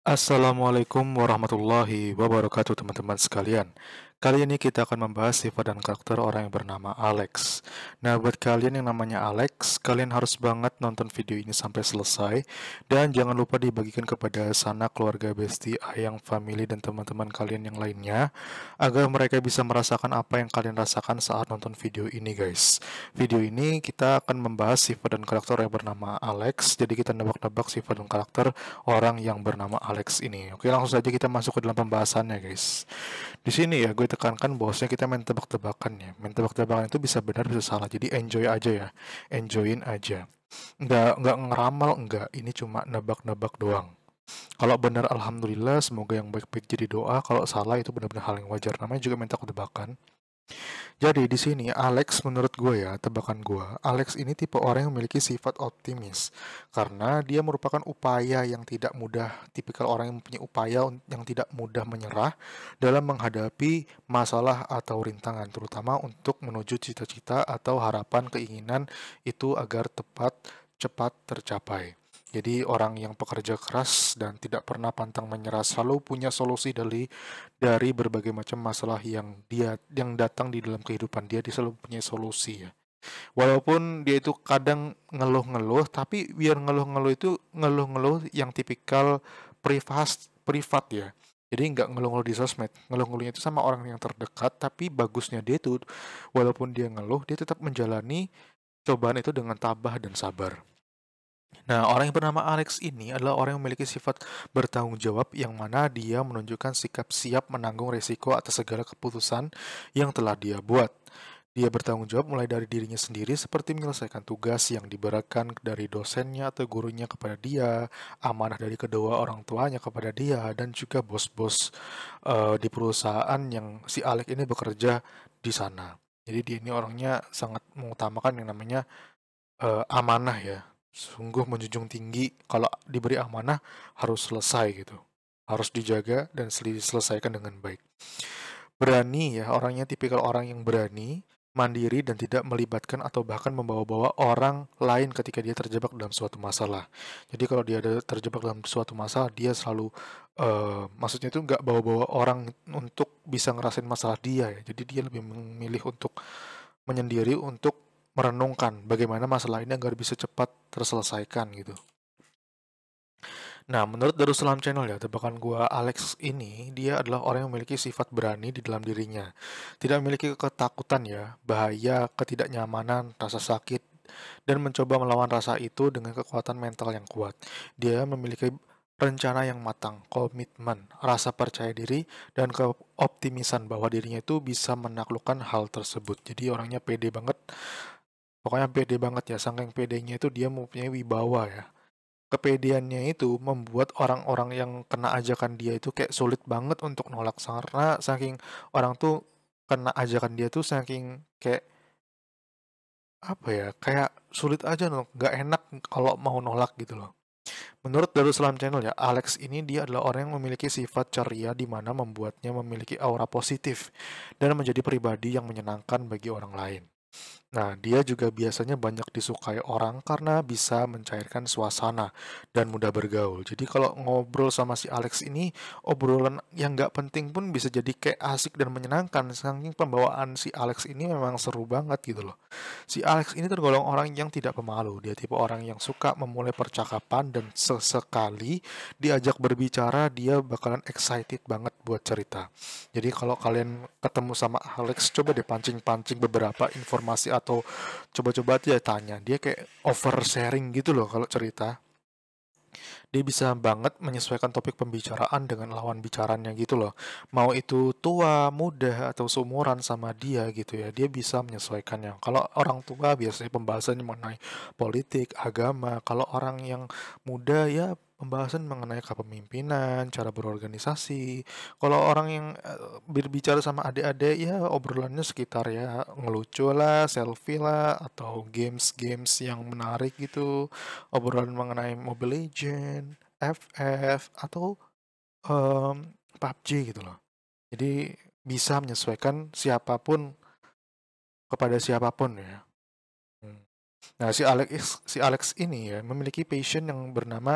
Assalamualaikum warahmatullahi wabarakatuh teman-teman sekalian. Kali ini kita akan membahas sifat dan karakter orang yang bernama Alex. Nah, buat kalian yang namanya Alex, kalian harus banget nonton video ini sampai selesai. Dan jangan lupa dibagikan kepada sana keluarga Besti, Ayang, Family, dan teman-teman kalian yang lainnya. Agar mereka bisa merasakan apa yang kalian rasakan saat nonton video ini guys. Video ini kita akan membahas sifat dan karakter orang yang bernama Alex. Jadi kita nebak-nebak sifat dan karakter orang yang bernama Alex ini. Oke, langsung saja kita masuk ke dalam pembahasannya guys. Di sini ya, gue ditekankan bahwasanya kita main tebak-tebakan ya. Main tebak-tebakan itu bisa benar bisa salah. Jadi enjoy aja ya. Enjoyin aja. Nggak nggak ngeramal enggak. Ini cuma nebak-nebak doang. Kalau benar alhamdulillah semoga yang baik-baik jadi doa, kalau salah itu benar-benar hal yang wajar. Namanya juga main tebak-tebakan. Jadi di sini Alex menurut gue ya, tebakan gue, Alex ini tipe orang yang memiliki sifat optimis karena dia merupakan upaya yang tidak mudah, tipikal orang yang punya upaya yang tidak mudah menyerah dalam menghadapi masalah atau rintangan, terutama untuk menuju cita-cita atau harapan keinginan itu agar tepat cepat tercapai. Jadi orang yang pekerja keras dan tidak pernah pantang menyerah selalu punya solusi dari dari berbagai macam masalah yang dia yang datang di dalam kehidupan dia dia selalu punya solusi ya. Walaupun dia itu kadang ngeluh-ngeluh tapi biar ngeluh-ngeluh itu ngeluh-ngeluh yang tipikal privat privat ya. Jadi nggak ngeluh-ngeluh di sosmed, ngeluh-ngeluhnya itu sama orang yang terdekat, tapi bagusnya dia itu, walaupun dia ngeluh, dia tetap menjalani cobaan itu dengan tabah dan sabar. Nah, orang yang bernama Alex ini adalah orang yang memiliki sifat bertanggung jawab yang mana dia menunjukkan sikap siap menanggung risiko atas segala keputusan yang telah dia buat. Dia bertanggung jawab mulai dari dirinya sendiri seperti menyelesaikan tugas yang diberikan dari dosennya atau gurunya kepada dia, amanah dari kedua orang tuanya kepada dia, dan juga bos-bos uh, di perusahaan yang si Alex ini bekerja di sana. Jadi dia ini orangnya sangat mengutamakan yang namanya uh, amanah ya sungguh menjunjung tinggi kalau diberi amanah harus selesai gitu. Harus dijaga dan diselesaikan dengan baik. Berani ya, orangnya tipikal orang yang berani, mandiri dan tidak melibatkan atau bahkan membawa-bawa orang lain ketika dia terjebak dalam suatu masalah. Jadi kalau dia ada terjebak dalam suatu masalah, dia selalu uh, maksudnya itu nggak bawa-bawa orang untuk bisa ngerasain masalah dia ya. Jadi dia lebih memilih untuk menyendiri untuk merenungkan bagaimana masalah ini agar bisa cepat terselesaikan gitu. Nah, menurut Darussalam Channel ya, tebakan gua Alex ini, dia adalah orang yang memiliki sifat berani di dalam dirinya. Tidak memiliki ketakutan ya, bahaya, ketidaknyamanan, rasa sakit, dan mencoba melawan rasa itu dengan kekuatan mental yang kuat. Dia memiliki rencana yang matang, komitmen, rasa percaya diri, dan keoptimisan bahwa dirinya itu bisa menaklukkan hal tersebut. Jadi orangnya pede banget Pokoknya pede banget ya, saking pedenya itu dia mempunyai wibawa ya. kepediannya itu membuat orang-orang yang kena ajakan dia itu kayak sulit banget untuk nolak karena saking orang tuh kena ajakan dia tuh saking kayak apa ya kayak sulit aja loh nggak enak kalau mau nolak gitu loh Menurut Darussalam Channel ya, Alex ini dia adalah orang yang memiliki sifat ceria di mana membuatnya memiliki aura positif dan menjadi pribadi yang menyenangkan bagi orang lain. Nah, dia juga biasanya banyak disukai orang karena bisa mencairkan suasana dan mudah bergaul. Jadi kalau ngobrol sama si Alex ini, obrolan yang nggak penting pun bisa jadi kayak asik dan menyenangkan. Saking pembawaan si Alex ini memang seru banget gitu loh. Si Alex ini tergolong orang yang tidak pemalu. Dia tipe orang yang suka memulai percakapan dan sesekali diajak berbicara, dia bakalan excited banget buat cerita. Jadi kalau kalian ketemu sama Alex, coba deh pancing-pancing beberapa informasi atau coba-coba aja ya tanya dia kayak over sharing gitu loh kalau cerita dia bisa banget menyesuaikan topik pembicaraan dengan lawan bicaranya gitu loh. Mau itu tua, muda, atau seumuran sama dia gitu ya, dia bisa menyesuaikannya. Kalau orang tua biasanya pembahasannya mengenai politik, agama. Kalau orang yang muda ya pembahasan mengenai kepemimpinan, cara berorganisasi. Kalau orang yang eh, berbicara sama adik-adik ya obrolannya sekitar ya ngelucu lah, selfie lah, atau games-games yang menarik gitu. Obrolan mengenai Mobile Legend, FF, atau um, PUBG gitu loh. Jadi bisa menyesuaikan siapapun kepada siapapun ya. Nah, si Alex si Alex ini ya memiliki passion yang bernama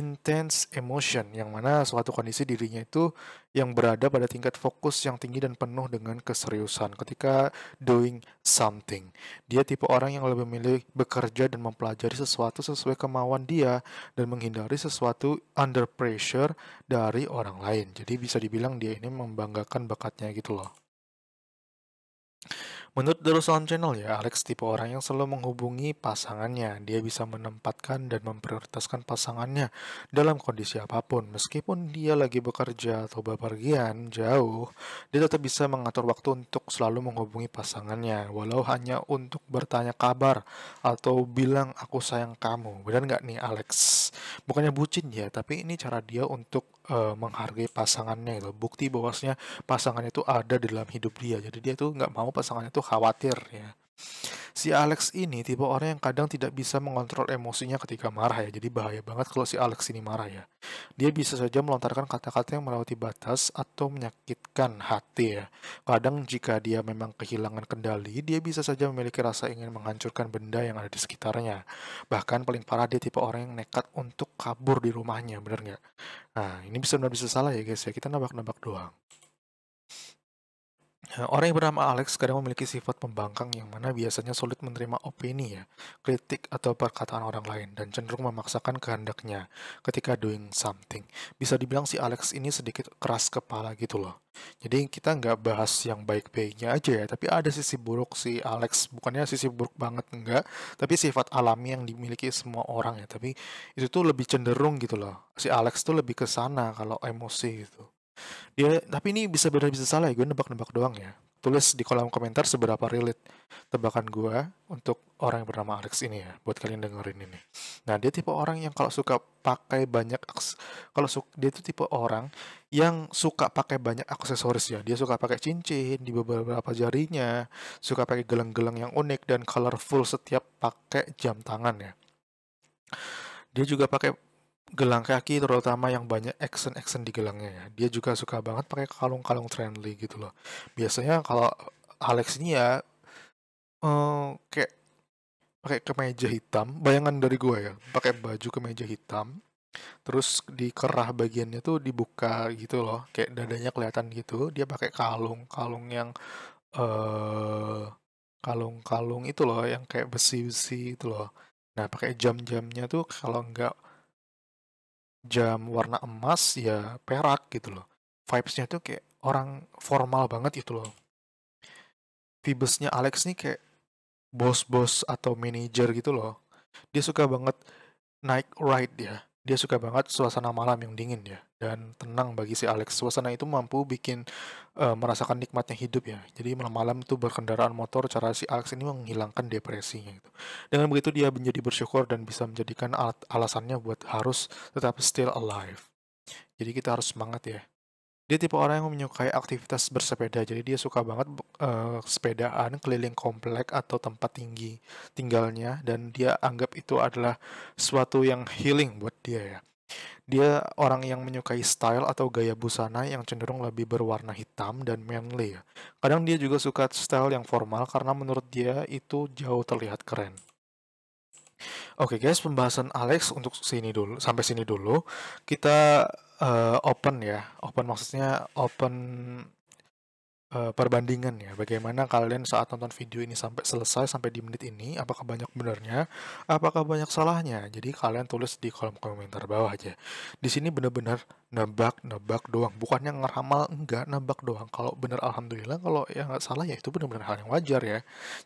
intense emotion yang mana suatu kondisi dirinya itu yang berada pada tingkat fokus yang tinggi dan penuh dengan keseriusan ketika doing something. Dia tipe orang yang lebih memilih bekerja dan mempelajari sesuatu sesuai kemauan dia dan menghindari sesuatu under pressure dari orang lain. Jadi bisa dibilang dia ini membanggakan bakatnya gitu loh. Menurut The Rosan Channel ya, Alex tipe orang yang selalu menghubungi pasangannya. Dia bisa menempatkan dan memprioritaskan pasangannya dalam kondisi apapun. Meskipun dia lagi bekerja atau berpergian jauh, dia tetap bisa mengatur waktu untuk selalu menghubungi pasangannya. Walau hanya untuk bertanya kabar atau bilang aku sayang kamu. Benar nggak nih Alex? Bukannya bucin ya, tapi ini cara dia untuk uh, menghargai pasangannya loh gitu. Bukti bahwasanya pasangannya itu ada di dalam hidup dia. Jadi dia tuh nggak mau pasangannya tuh khawatir ya si Alex ini tipe orang yang kadang tidak bisa mengontrol emosinya ketika marah ya. Jadi bahaya banget kalau si Alex ini marah ya. Dia bisa saja melontarkan kata-kata yang melewati batas atau menyakitkan hati ya. Kadang jika dia memang kehilangan kendali, dia bisa saja memiliki rasa ingin menghancurkan benda yang ada di sekitarnya. Bahkan paling parah dia tipe orang yang nekat untuk kabur di rumahnya, bener nggak? Nah, ini bisa benar bisa salah ya guys ya. Kita nabak-nabak doang. Orang yang bernama Alex kadang memiliki sifat pembangkang yang mana biasanya sulit menerima opini ya, kritik atau perkataan orang lain dan cenderung memaksakan kehendaknya ketika doing something. Bisa dibilang si Alex ini sedikit keras kepala gitu loh. Jadi kita nggak bahas yang baik-baiknya aja ya, tapi ada sisi buruk si Alex. Bukannya sisi buruk banget enggak, tapi sifat alami yang dimiliki semua orang ya. Tapi itu tuh lebih cenderung gitu loh. Si Alex tuh lebih ke sana kalau emosi gitu. Dia tapi ini bisa benar bisa salah ya, gue nebak-nebak doang ya. Tulis di kolom komentar seberapa relate tebakan gue untuk orang yang bernama Alex ini ya, buat kalian dengerin ini. Nah, dia tipe orang yang kalau suka pakai banyak kalau su dia itu tipe orang yang suka pakai banyak aksesoris ya. Dia suka pakai cincin di beberapa jarinya, suka pakai gelang-gelang yang unik dan colorful setiap pakai jam tangan ya. Dia juga pakai gelang kaki terutama yang banyak action-action di gelangnya ya. Dia juga suka banget pakai kalung-kalung trendy gitu loh. Biasanya kalau Alex ini ya uh, kayak pakai kemeja hitam, bayangan dari gue ya, pakai baju kemeja hitam, terus di kerah bagiannya tuh dibuka gitu loh, kayak dadanya kelihatan gitu, dia pakai kalung, kalung yang uh, kalung-kalung itu loh, yang kayak besi-besi itu loh. Nah pakai jam-jamnya tuh kalau nggak jam warna emas ya perak gitu loh vibesnya tuh kayak orang formal banget gitu loh vibesnya Alex nih kayak bos-bos atau manajer gitu loh dia suka banget naik ride dia dia suka banget suasana malam yang dingin ya dan tenang bagi si Alex. Suasana itu mampu bikin uh, merasakan nikmatnya hidup ya. Jadi malam-malam itu berkendaraan motor cara si Alex ini menghilangkan depresinya gitu. Dengan begitu dia menjadi bersyukur dan bisa menjadikan alat alasannya buat harus tetap still alive. Jadi kita harus semangat ya dia tipe orang yang menyukai aktivitas bersepeda jadi dia suka banget uh, sepedaan keliling komplek atau tempat tinggi tinggalnya dan dia anggap itu adalah suatu yang healing buat dia ya dia orang yang menyukai style atau gaya busana yang cenderung lebih berwarna hitam dan manly ya. Kadang dia juga suka style yang formal karena menurut dia itu jauh terlihat keren. Oke okay guys, pembahasan Alex untuk sini dulu sampai sini dulu. Kita uh, open ya, open maksudnya open uh, perbandingan ya. Bagaimana kalian saat nonton video ini sampai selesai sampai di menit ini, apakah banyak benarnya, apakah banyak salahnya? Jadi kalian tulis di kolom komentar bawah aja. Di sini benar-benar nebak nebak doang bukannya ngeramal enggak nebak doang kalau bener alhamdulillah kalau yang nggak salah ya itu benar-benar hal yang wajar ya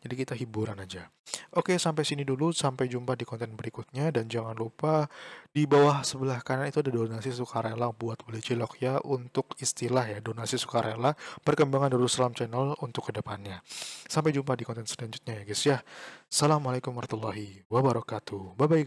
jadi kita hiburan aja oke sampai sini dulu sampai jumpa di konten berikutnya dan jangan lupa di bawah sebelah kanan itu ada donasi sukarela buat beli cilok ya untuk istilah ya donasi sukarela perkembangan Darussalam channel untuk kedepannya sampai jumpa di konten selanjutnya ya guys ya assalamualaikum warahmatullahi wabarakatuh bye bye